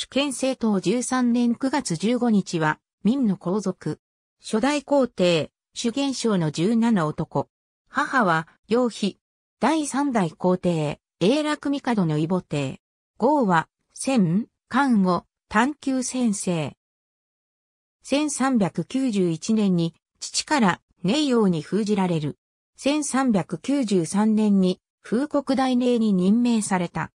主権政党13年9月15日は、民の皇族。初代皇帝、主元省の17男。母は、楊妃。第三代皇帝、永楽帝の異母帝。号は、千、漢語、探求先生。1391年に、父から、寧陽に封じられる。1393年に、封国大寧に任命された。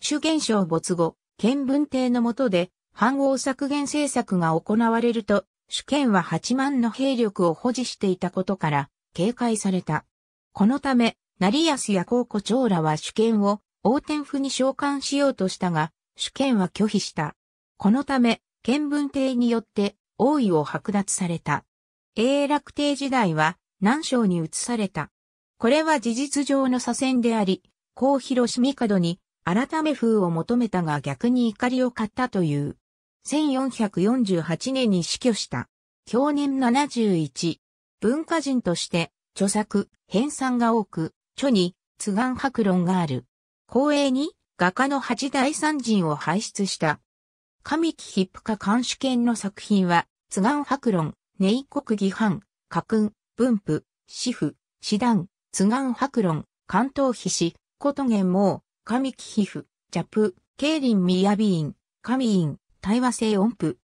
主元省没後、県文帝の下で、藩王削減政策が行われると、主権は8万の兵力を保持していたことから、警戒された。このため、成安や高古長らは主権を王天府に召喚しようとしたが、主権は拒否した。このため、県文帝によって王位を剥奪された。永楽帝時代は南省に移された。これは事実上の左遷であり、高広島帝に改め風を求めたが逆に怒りを買ったという。1448年に死去した。去年71。文化人として、著作、編纂が多く、著に、津願白論がある。光栄に、画家の八大三人を輩出した。神木ップカ監視権の作品は、津願白論、ネイ国義藩、家訓、文譜、詩婦、詩壇、津願白論、関東筆師、琴弦も。神木皮膚、ジャプ、ケイリン・ミヤビイン、神ン、対話性音符。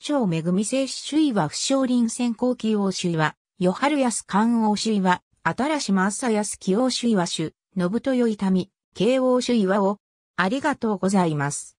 小恵み静止主位は不祥林先行起用主位は、ヨ与春安官王主位は、新し正安起用主位は主、信豊痛み、慶応主位はを、ありがとうございます。